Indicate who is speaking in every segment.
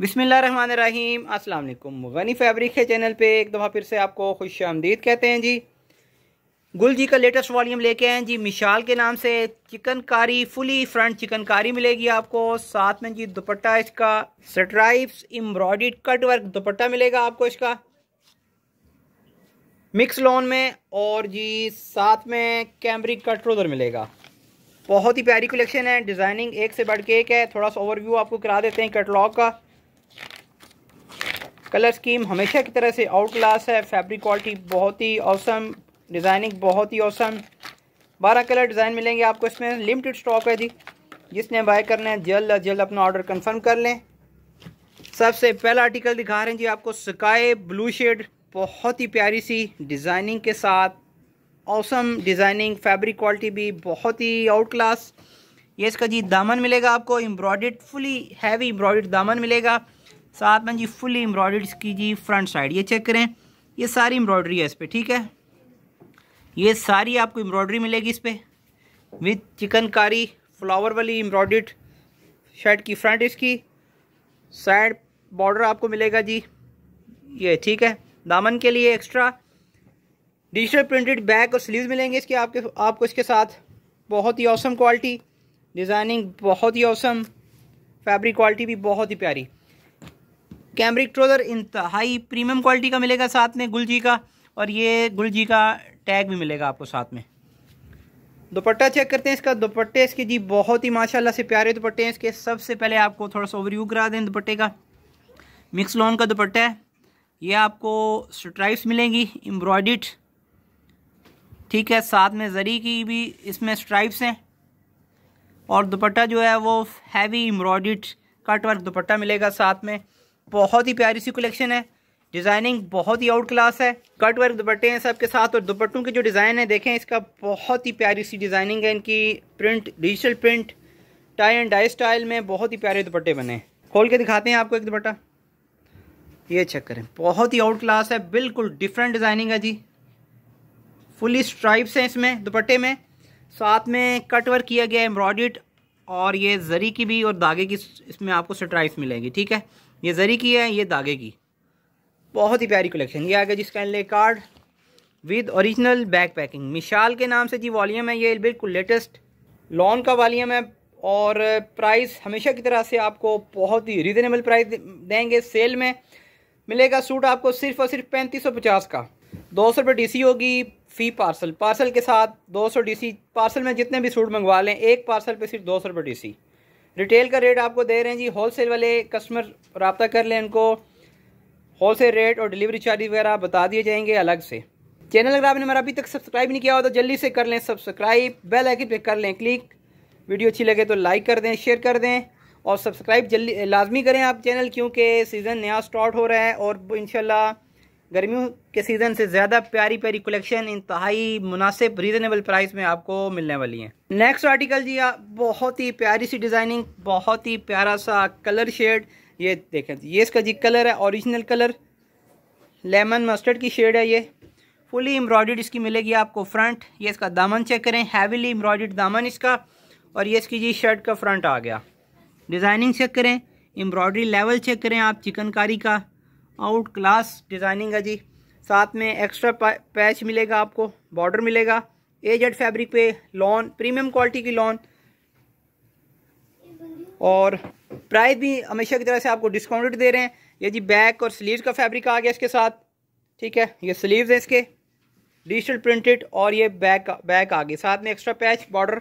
Speaker 1: बिसमीम अल्लाम गनी फैब्रिक है चैनल पे एक दफ़ा फिर से आपको खुश आमदीद कहते हैं जी गुल जी का लेटेस्ट वॉल्यूम लेके आए हैं जी मिशाल के नाम से चिकनकारी फुली फ्रंट चिकनकारी मिलेगी आपको साथ में जी दुपट्टा इसका स्ट्राइप्स एम्ब्रॉयड कट वर्क दुपट्टा मिलेगा आपको इसका मिक्स लोन में और जी साथ में कैम्ब्रिक कट रोजर मिलेगा बहुत ही प्यारी कलेक्शन है डिज़ाइनिंग एक से बढ़ के एक है थोड़ा सा ओवरव्यू आपको करा देते हैं कैटलॉग का कलर स्कीम हमेशा की तरह से आउट क्लास है फैब्रिक क्वालिटी बहुत ही औसम डिज़ाइनिंग बहुत ही औसम बारह कलर डिज़ाइन मिलेंगे आपको इसमें लिमिटेड स्टॉक है जी जिसने बाय करना है जल्द अज जल्द अपना ऑर्डर कंफर्म कर लें सबसे पहला आर्टिकल दिखा रहे हैं जी आपको स्काई ब्लू शेड बहुत ही प्यारी सी डिज़ाइनिंग के साथ औसम डिज़ाइनिंग फैब्रिक क्वालिटी भी बहुत ही आउट क्लास ये इसका जी दामन मिलेगा आपको एम्ब्रॉयड फुली हैवी एम्ब्रॉयड दामन मिलेगा साथ में जी फुली एम्ब्रॉयडरी की जी फ्रंट साइड ये चेक करें ये सारी एम्ब्रॉयडरी है इस पर ठीक है ये सारी आपको एम्ब्रॉयडरी मिलेगी इस पर विथ चिकनकारी फ्लावर वाली एम्ब्रॉयड शर्ट की फ्रंट इसकी साइड बॉर्डर आपको मिलेगा जी ये ठीक है दामन के लिए एक्स्ट्रा डिजिटल प्रिंटेड बैक और स्लीव मिलेंगे इसके आपके आपको इसके साथ बहुत ही औसम क्वालिटी डिज़ाइनिंग बहुत ही औसम फैब्रिक क्वालिटी भी बहुत ही प्यारी कैमरिक ट्रोज़र इंतहाई प्रीमियम क्वालिटी का मिलेगा साथ में गुलजी का और ये गुलजी का टैग भी मिलेगा आपको साथ में दुपट्टा चेक करते हैं इसका दुपट्टे इसके जी बहुत ही माशाल्लाह से प्यारे दुपट्टे हैं इसके सबसे पहले आपको थोड़ा सा ओवरव्यू करा दें दुपट्टे का मिक्स लॉन का दुपट्टा है ये आपको स्ट्राइप्स मिलेंगी एम्ब्रॉयड ठीक है साथ में जरी की भी इसमें स्ट्राइप्स हैं और दुपट्टा जो है वो हैवी एम्ब्रॉयड कट वर्क दुपट्टा मिलेगा साथ में बहुत ही प्यारी सी कलेक्शन है डिज़ाइनिंग बहुत ही आउट क्लास है कट वर्क दुपट्टे हैं सबके साथ और दुपट्टों के जो डिज़ाइन है देखें इसका बहुत ही प्यारी सी डिज़ाइनिंग है इनकी print digital print tie and dye style में बहुत ही प्यारे दुपट्टे बने खोल के दिखाते हैं आपको एक दुपट्टा ये चेक करें बहुत ही आउट क्लास है बिल्कुल डिफरेंट डिज़ाइनिंग है जी फुली स्ट्राइप्स हैं इसमें दुपट्टे में साथ में कट वर्क किया गया है एम्ब्रॉयड और ये ज़री की भी और धागे की इसमें आपको स्ट्राइप्स मिलेंगी ठीक है ये ज़री की है ये धागे की बहुत ही प्यारी कलेक्शन ये आ गया जी ले card with original back packing मिशाल के नाम से जी वॉलीम है ये बिल्कुल लेटेस्ट लॉन का वॉलीम है और प्राइस हमेशा की तरह से आपको बहुत ही रिजनेबल प्राइस देंगे सेल में मिलेगा सूट आपको सिर्फ और सिर्फ पैंतीस सौ पचास का दो सौ रुपये डी होगी फ़ी पार्सल पार्सल के साथ 200 सी पार्सल में जितने भी सूट मंगवा लें एक पार्सल पे सिर्फ दो सौ रुपये डी रिटेल का रेट आपको दे रहे हैं जी होलसेल वाले कस्टमर रबता कर लें उनको होलसेल रेट और डिलीवरी चार्ज वगैरह बता दिए जाएंगे अलग से चैनल अगर आपने हमारा अभी तक सब्सक्राइब नहीं किया हो तो जल्दी से कर लें सब्सक्राइब बेल आइकन पे कर लें क्लिक वीडियो अच्छी लगे तो लाइक कर दें शेयर कर दें और सब्सक्राइब जल्दी लाजमी करें आप चैनल क्योंकि सीज़न नया स्टार्ट हो रहा है और इन गर्मियों के सीज़न से ज़्यादा प्यारी प्यारी कलेक्शन इंतहाई मुनासिब रीज़नेबल प्राइस में आपको मिलने वाली हैं नेक्स्ट आर्टिकल जी बहुत ही प्यारी सी डिज़ाइनिंग बहुत ही प्यारा सा कलर शेड ये देखें ये इसका जी कलर है ओरिजिनल कलर लेमन मस्टर्ड की शेड है ये फुली एम्ब्रॉयड इसकी मिलेगी आपको फ्रंट ये इसका दामन चेक करें हैवीली एम्ब्रॉयड दामन इसका और ये इसकी जी शर्ट का फ्रंट आ गया डिज़ाइनिंग चेक करें एम्ब्रॉयडरी लेवल चेक करें आप चिकनकारी का आउट क्लास डिज़ाइनिंग है जी साथ में एक्स्ट्रा पैच मिलेगा आपको बॉर्डर मिलेगा एजेड फैब्रिक पे लॉन प्रीमियम क्वालिटी की लॉन और प्राइस भी हमेशा की तरह से आपको डिस्काउंटेड दे रहे हैं ये जी बैक और स्लीव्स का फैब्रिक आ गया इसके साथ ठीक है ये स्लीव्स है इसके डिजिटल प्रिंटेड और ये बैक बैक आ गया साथ में extra patch border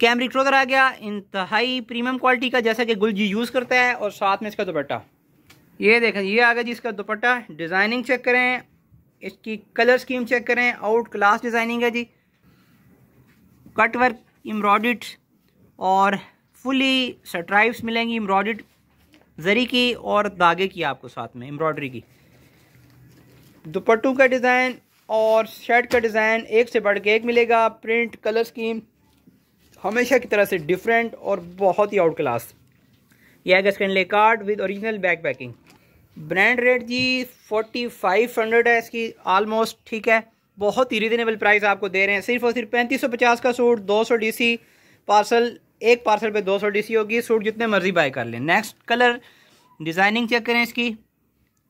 Speaker 1: cambric trouser आ गया इंतहाई प्रीमियम क्वालिटी का जैसा कि गुल जी यूज़ करता है और साथ में इसका दुपट्टा ये देखें ये आ गया जी इसका दुपट्टा डिज़ाइनिंग चेक करें इसकी कलर स्कीम चेक करें आउट क्लास डिज़ाइनिंग है जी कट वर्क एम्ब्रॉयड और फुली स्ट्राइप्स मिलेंगी एम्ब्रॉयड जरी की और धागे की आपको साथ में एम्ब्रॉयडरी की दुपट्टों का डिज़ाइन और शर्ट का डिज़ाइन एक से बढ़ के एक मिलेगा प्रिंट कलर स्कीम हमेशा की तरह से डिफरेंट और बहुत ही आउट क्लास यह आएगा इसके लिए card with original back packing brand rate जी फोर्टी फाइव हंड्रेड है इसकी आलमोस्ट ठीक है बहुत ही रिजनेबल प्राइस आपको दे रहे हैं सिर्फ और सिर्फ पैंतीस सौ पचास का सूट दो सौ डी सी पार्सल एक पार्सल पे दो सौ डी सी होगी सूट जितने मर्जी बाय कर लें नेक्स्ट कलर डिज़ाइनिंग चेक करें इसकी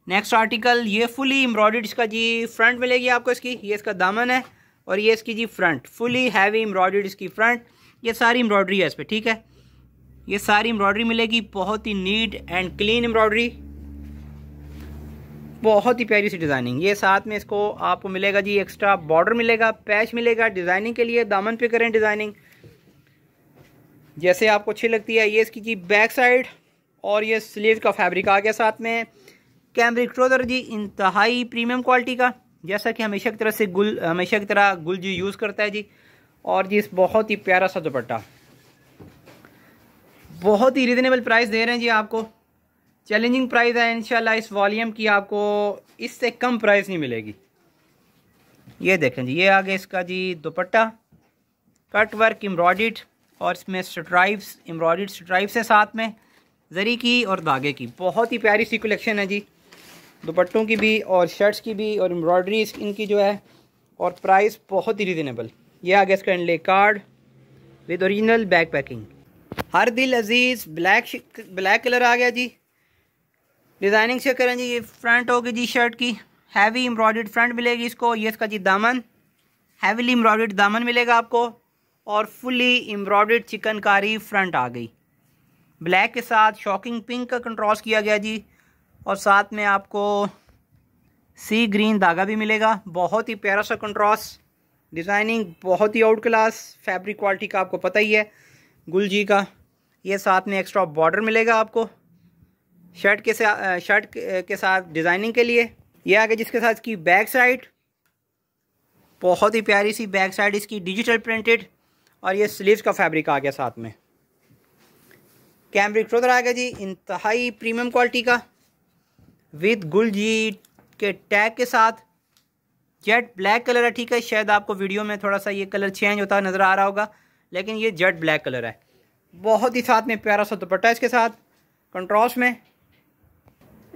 Speaker 1: नेक्स्ट आर्टिकल ये फुली एम्ब्रॉयड इसका जी फ्रंट मिलेगी आपको इसकी ये इसका दामन है और ये इसकी जी फ्रंट फुली हैवी एम्ब्रॉयड इसकी फ्रंट ये सारी एम्ब्रॉयडरी है इस पर ठीक है ये सारी एम्ब्रॉयडरी मिलेगी बहुत ही नीट एंड क्लीन एम्ब्रॉयडरी बहुत ही प्यारी सी डिज़ाइनिंग ये साथ में इसको आपको मिलेगा जी एक्स्ट्रा बॉर्डर मिलेगा पैच मिलेगा डिज़ाइनिंग के लिए दामन पे करें डिज़ाइनिंग जैसे आपको अच्छी लगती है ये इसकी जी बैक साइड और ये स्लीव का फैब्रिक आ गया साथ में कैमरिक ट्रोजर जी इंतहाई प्रीमियम क्वालिटी का जैसा कि हमेशा की तरह से गुल हमेशा की तरह गुल जी यूज़ करता है जी और जी इस बहुत ही प्यारा सा दुपट्टा बहुत ही रिजनेबल प्राइस दे रहे हैं जी आपको चैलेंजिंग प्राइस है इंशाल्लाह इस वॉल्यूम की आपको इससे कम प्राइस नहीं मिलेगी ये देखें जी ये आ गया इसका जी दुपट्टा कट वर्क एम्ब्रॉयड और इसमें स्ट्राइप्स एम्ब्रॉयड स्ट्राइप्स है साथ में जरी की और धागे की बहुत ही प्यारी सी कलेक्शन है जी दुपट्टों की भी और शर्ट्स की भी और एम्ब्रॉयडरी इनकी जो है और प्राइस बहुत ही रिजनेबल ये आ गया इसका inlay card with original bag packing हर दिल अजीज़ ब्लैक ब्लैक कलर आ गया जी डिज़ाइनिंग से करें जी ये फ्रंट होगी जी शर्ट की हैवी एम्ब्रॉयड फ्रंट मिलेगी इसको ये इसका जी दामन हैवीली एम्ब्रॉयड दामन मिलेगा आपको और फुली एम्ब्रॉयड चिकनकारी फ्रंट आ गई ब्लैक के साथ शॉकिंग पिंक का कंट्रास्ट किया गया जी और साथ में आपको सी ग्रीन धागा भी मिलेगा बहुत ही प्यारा सा कंट्रास्ट डिज़ाइनिंग बहुत ही आउट क्लास फैब्रिक क्वालिटी का आपको पता ही है गुल जी का ये साथ में एक्स्ट्रा बॉर्डर मिलेगा आपको शर्ट के साथ शर्ट के साथ डिज़ाइनिंग के लिए यह आ गया जिसके साथ इसकी बैक साइड बहुत ही प्यारी सी बैक साइड इसकी डिजिटल प्रिंटेड और ये स्लीव्स का फैब्रिक आ गया साथ में कैमरिक ट्रोदर आ गया जी इंतहाई प्रीमियम क्वालिटी का विद गुल जी के टैग के साथ जेट ब्लैक कलर है ठीक है शायद आपको वीडियो में थोड़ा सा ये कलर चेंज होता नज़र आ रहा होगा लेकिन ये जेट ब्लैक कलर है बहुत ही साथ में प्यारा सा दुपट्टा इसके साथ कंट्रास्ट में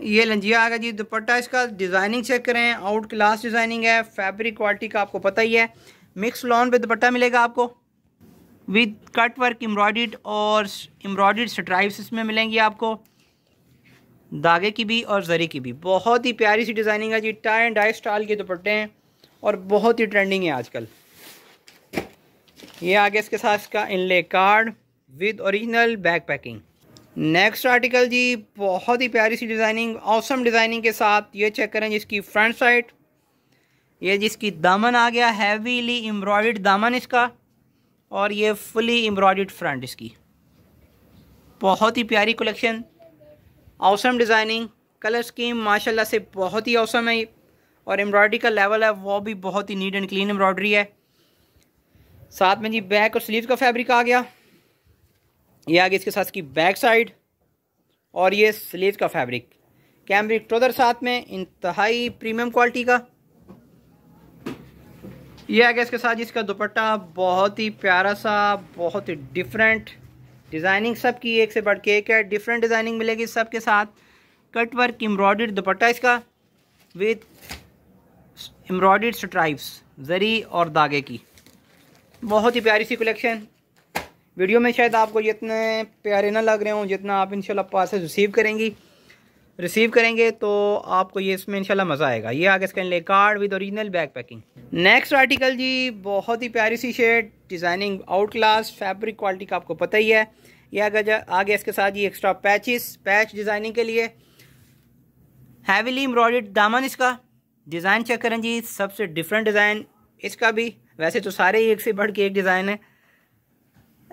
Speaker 1: ये लंजिया आएगा जी दुपट्टा इसका डिज़ाइनिंग चेक करें आउट क्लास डिज़ाइनिंग है फैब्रिक क्वालिटी का आपको पता ही है मिक्स लॉन पे दुपट्टा मिलेगा आपको विद कट वर्क एम्ब्रॉयड और एम्ब्रॉयड स्ट्राइप्स इसमें मिलेंगी आपको धागे की भी और जरी की भी बहुत ही प्यारी सी डिज़ाइनिंग है जी टाई एंड डाई स्टाइल के दुपट्टे हैं और बहुत ही ट्रेंडिंग है आजकल ये आ गया इसके साथ इसका inlay card with original back packing next article जी बहुत ही प्यारी सी डिज़ाइनिंग औसम डिज़ाइनिंग के साथ ये चेक करें जिसकी फ्रंट साइड ये जिसकी दामन आ गया हैवीली एम्ब्रॉयड दामन इसका और ये फुली एम्ब्रॉयड फ्रंट इसकी बहुत ही प्यारी collection awesome designing colour scheme माशाल्लाह से बहुत ही औसम है और एम्ब्रॉयडरी का लेवल है वो भी बहुत ही नीट एंड क्लीन एम्ब्रॉयडरी है साथ में जी बैक और स्लीव का फैब्रिक आ गया ये आगे इसके साथ इसकी बैक साइड और ये स्लीव का फैब्रिक कैमरिक ट्रोदर साथ में इंतहाई प्रीमियम क्वालिटी का ये आ गया इसके साथ इसका दुपट्टा बहुत ही प्यारा सा बहुत ही डिफरेंट डिज़ाइनिंग सब की एक से बढ़ के एक है डिफरेंट डिज़ाइनिंग मिलेगी सबके साथ कट वर्क एम्ब्रॉयड दुपट्टा इसका विथ एम्ब्रॉयड स्ट्राइप्स जरी और धागे की बहुत ही प्यारी सी कलेक्शन वीडियो में शायद आपको जितने प्यारे ना लग रहे हों जितना आप इनशाला पास रिसीव करेंगी रिसीव करेंगे तो आपको ये इसमें इंशाल्लाह मज़ा आएगा ये आगे इसके ले card with original bag packing next article जी बहुत ही प्यारी सी shade designing out class fabric quality का आपको पता ही है ये आगे आगे इसके साथ ये एक्स्ट्रा पैचिस पैच डिज़ाइनिंग के लिए हैवीली एम्ब्रॉयड दामन इसका डिज़ाइन चेक करें जी सबसे डिफरेंट डिज़ाइन इसका भी वैसे तो सारे ही एक से बढ़ के एक डिज़ाइन है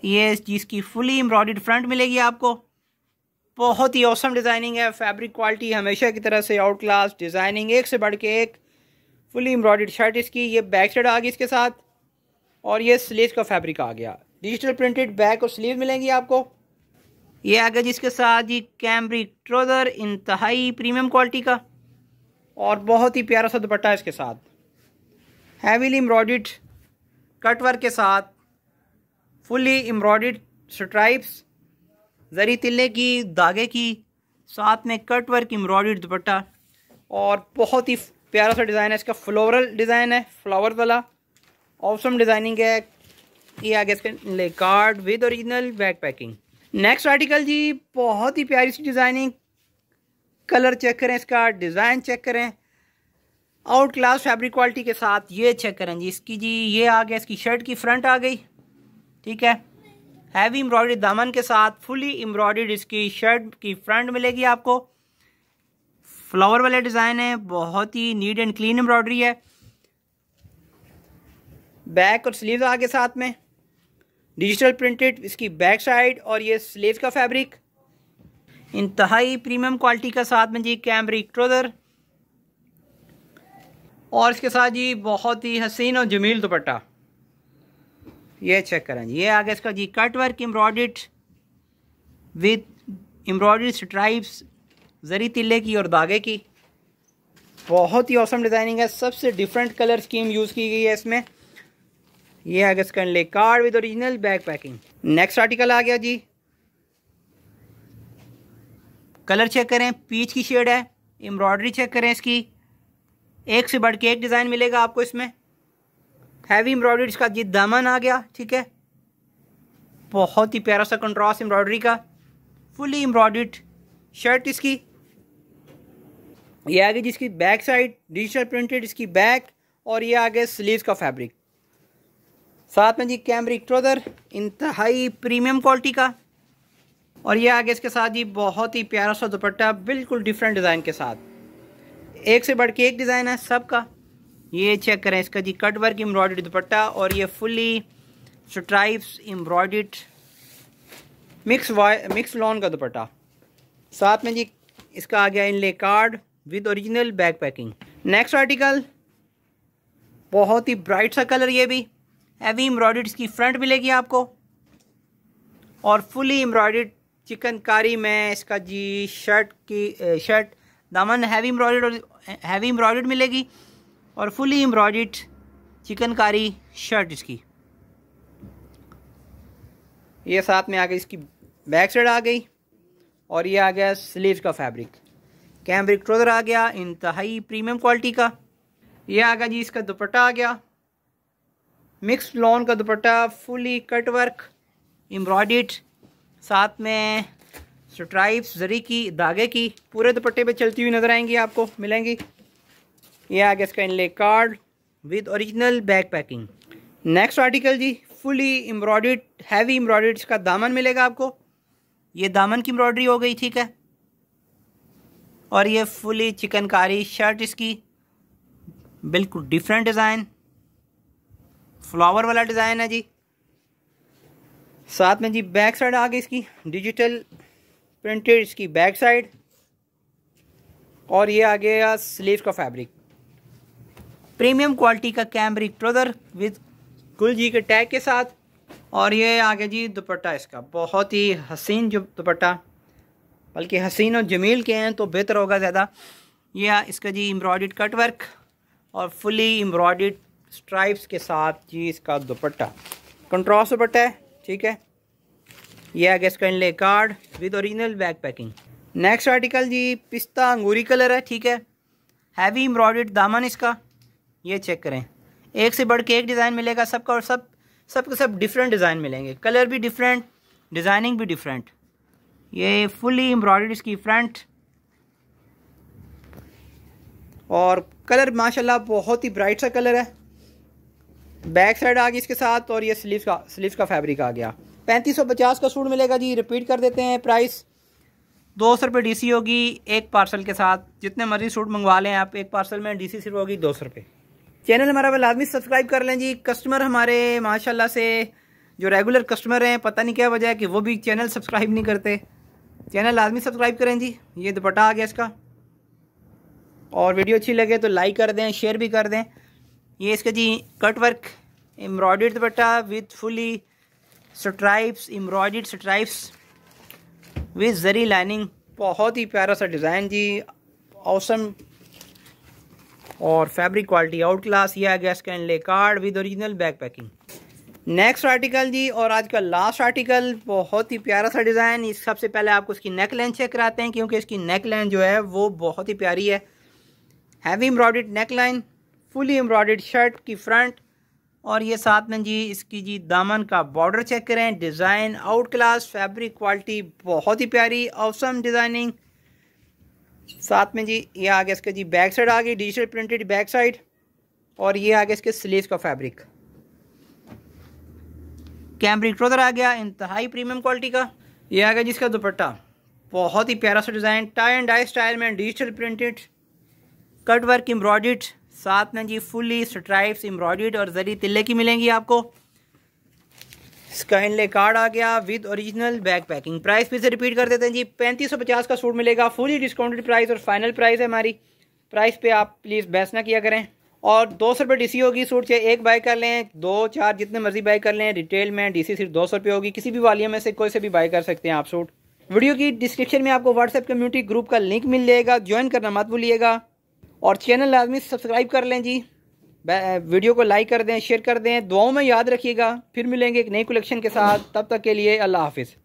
Speaker 1: ये इस चीज़ की फुली एम्ब्रॉयड फ्रंट मिलेगी आपको बहुत ही औसम डिज़ाइनिंग है फैब्रिक क्वालिटी हमेशा की तरह से आउट क्लास डिज़ाइनिंग एक से बढ़ के एक फुली एम्ब्रॉयड शर्ट इसकी ये बैक साइड आ गई इसके साथ और ये स्लीव का फैब्रिक आ गया डिजिटल प्रिंटेड बैक और स्लीव मिलेंगी आपको ये आ गया जिसके साथ जी कैम्ब्रिक ट्रोज़र इंतहाई प्रीमियम क्वालिटी का और बहुत ही प्यारा सा दुपट्टा है इसके साथ हैवीली एम्ब्रॉयड कटवर के साथ फुली एम्ब्रॉयड स्ट्राइप्स जरी तिले की धागे की साथ में कट वर्क एम्ब्रॉयड दुपट्टा और बहुत ही प्यारा सा डिज़ाइन है इसका फ्लोरल डिज़ाइन है फ्लावर वाला ऑप्शन डिज़ाइनिंग है ये आगे इसके card with original bag packing next article जी बहुत ही प्यारी सी डिज़ाइनिंग कलर चेक करें इसका डिज़ाइन चेक करें आउट क्लास फैब्रिक क्वालिटी के साथ ये चेक करें जी इसकी जी ये आ गया इसकी शर्ट की फ्रंट आ गई ठीक है हैवी एम्ब्रॉयडरी दामन के साथ फुली एम्ब्रॉयडर्ड इसकी शर्ट की फ्रंट मिलेगी आपको फ्लावर वाले डिज़ाइन है बहुत ही नीट एंड क्लीन एम्ब्रॉयडरी है बैक और स्लीव आगे साथ में डिजिटल प्रिंटेड इसकी बैक साइड और ये स्लीव का फैब्रिक इंतहाई प्रीमियम क्वालिटी का साथ में जी कैमरिक ट्रोजर और इसके साथ जी बहुत ही हसीन और जमील दुपट्टा ये चेक करें ये आ गया इसका जी cut work embroidered with embroidered stripes zari तिल्ले की और धागे की बहुत ही औसम डिज़ाइनिंग है सबसे डिफरेंट कलर स्कीम यूज़ की गई है इसमें ये आ गया इसका ले card with original bag packing next article आ गया जी कलर चेक करें पीच की शेड है एम्ब्रॉयडरी चेक करें इसकी एक से बढ़ के एक डिज़ाइन मिलेगा आपको इसमें हैवी एम्ब्रॉयडरी इसका ये दमन आ गया ठीक है बहुत ही प्यारा सा कंट्रास्ट एम्ब्रॉयडरी का फुली एम्ब्रॉयड शर्ट इसकी ये आ गई जिसकी बैक साइड डिजिटल प्रिंटेड इसकी बैक और ये आ गया स्लीव का फैब्रिक साथ में जी कैमरिक ट्रोदर इंतहाई प्रीमियम क्वालिटी का और ये आ गया इसके साथ जी बहुत ही प्यारा सा दुपट्टा बिल्कुल डिफरेंट डिज़ाइन के साथ एक से बढ़ के एक डिज़ाइन है सब का ये चेक करें इसका जी कट वर्क एम्ब्रॉयड दुपट्टा और ये fully stripes embroidered mix mix lawn का दुपट्टा साथ में जी इसका आ गया inlay card with original bag packing next article बहुत ही ब्राइट सा कलर ये भी हैवी एम्ब्रॉयड इसकी फ्रंट मिलेगी आपको और फुली एम्ब्रॉयड चिकनकारी में इसका जी शर्ट की शर्ट दामन हैवी एम्ब्रॉयड और हैवी एम्ब्रॉयड मिलेगी और फुली एम्ब्रॉयड चिकनकारी शर्ट इसकी ये साथ में आ गई इसकी बैक साइड आ गई और ये आ गया स्लीव का फैब्रिक कैम्ब्रिक ट्रोज़र आ गया इंतहाई प्रीमियम क्वालिटी का ये आ गया जी इसका दुपट्टा आ गया मिक्स लॉन का दुपट्टा फुली कट वर्क एम्ब्रॉयड साथ में स्ट्राइप्स जरी की धागे की पूरे दुपट्टे पे चलती हुई नज़र आएंगी आपको मिलेंगी ये आ गया इसका inlay card with original back packing next article जी फुली एम्ब्रॉयड हैवी एम्ब्रॉयड इसका दामन मिलेगा आपको ये दामन की एम्ब्रॉयडरी हो गई ठीक है और ये फुली चिकनकारी शर्ट इसकी बिल्कुल डिफरेंट डिज़ाइन फ्लावर वाला डिज़ाइन है जी साथ में जी बैक साइड आ गई इसकी डिजिटल प्रिंटेड इसकी बैक साइड और ये आ गया स्लीव का फैब्रिक प्रीमियम क्वालिटी का कैमरिक ट्रोजर विद गुल जी के टैग के साथ और ये आ गया जी दुपट्टा इसका बहुत ही हसीन जो दुपट्टा बल्कि हसीन और जमील के हैं तो बेहतर होगा ज़्यादा यह इसका जी एम्ब्रॉयड कट वर्क और फुली एम्ब्रॉयड स्ट्राइप्स के साथ जी इसका दुपट्टा कंट्रास्ट दुपट्टा है ठीक है यह आ गया इसका inlay card with original bag packing next article जी पिस्ता अंगूरी कलर है ठीक है हैवी एम्ब्रॉयड दामन इसका ये चेक करें एक से बढ़ के एक डिज़ाइन मिलेगा सबका और सब सब के सब डिफरेंट डिज़ाइन मिलेंगे कलर भी डिफरेंट डिज़ाइनिंग भी डिफरेंट ये फुली एम्ब्रॉयड इसकी फ्रंट और कलर माशाल्लाह बहुत ही ब्राइट सा कलर है बैक साइड आ गई इसके साथ और ये स्लीव का स्लीव का फैब्रिक आ गया पैंतीस सौ पचास का सूट मिलेगा जी रिपीट कर देते हैं प्राइस दो सौ रुपये डी सी होगी एक पार्सल के साथ जितने मर्जी सूट मंगवा लें आप एक पार्सल में डी सी सिर्फ होगी दो सौ रुपये चैनल हमारा वाला आदमी सब्सक्राइब कर लें जी कस्टमर हमारे माशाल्लाह से जो रेगुलर कस्टमर हैं पता नहीं क्या वजह है कि वो भी चैनल सब्सक्राइब नहीं करते चैनल आदमी सब्सक्राइब करें जी ये दुपट्टा आ गया इसका और वीडियो अच्छी लगे तो लाइक कर दें शेयर भी कर दें ये इसका जी cut work embroidered dupatta with fully stripes embroidered stripes with zari lining बहुत ही प्यारा सा डिज़ाइन जी औसम और फैब्रिक क्वालिटी आउट क्लास या आ गया स्कैन ले card with original back packing next article जी और आज का लास्ट आर्टिकल बहुत ही प्यारा सा डिज़ाइन इस सबसे पहले आपको इसकी नेक लेंथ चेक कराते हैं क्योंकि इसकी नेक लेंथ जो है वो बहुत ही प्यारी है heavy embroidered neck line fully embroidered shirt की फ्रंट और ये साथ में जी इसकी जी दामन का बॉर्डर चेक करें design out class fabric quality बहुत ही प्यारी औसम डिज़ाइनिंग साथ में जी ये आ गया इसका जी बैक साइड आ गई डिजिटल प्रिंटेड बैक साइड और ये आ गया इसके स्लीव का फैब्रिक कैमरिक ट्रोदर आ गया इंतहाई प्रीमियम क्वालिटी का ये आ गया जिसका दुपट्टा बहुत ही प्यारा सा design tie and dye style में digital printed cut work embroidered साथ में जी फुली स्ट्राइप्स एम्ब्रॉयड और जरी तिल्ले की मिलेंगी आपको इसका इनले कार्ड आ गया with original back packing price फिर से रिपीट कर देते हैं जी पैंतीस सौ पचास का सूट मिलेगा फुली डिस्काउंटेड प्राइस और फाइनल प्राइस है हमारी प्राइस पे आप प्लीज़ बहस ना किया करें और दो सौ रुपये डी होगी सूट चाहे एक बाई कर लें दो चार जितने मर्जी बाई कर लें रिटेल में डी सिर्फ दो सौ रुपये होगी किसी भी वालिया में से कोई से भी बाई कर सकते हैं आप सूट वीडियो की डिस्क्रिप्शन में आपको व्हाट्सएप कम्युनिटी ग्रुप का लिंक मिल जाएगा ज्वाइन करना मत भूलिएगा और चैनल आदमी सब्सक्राइब कर लें जी वीडियो को लाइक कर दें शेयर कर दें दुआओं में याद रखिएगा फिर मिलेंगे एक नई कलेक्शन के साथ तब तक के लिए अल्लाह हाफिज़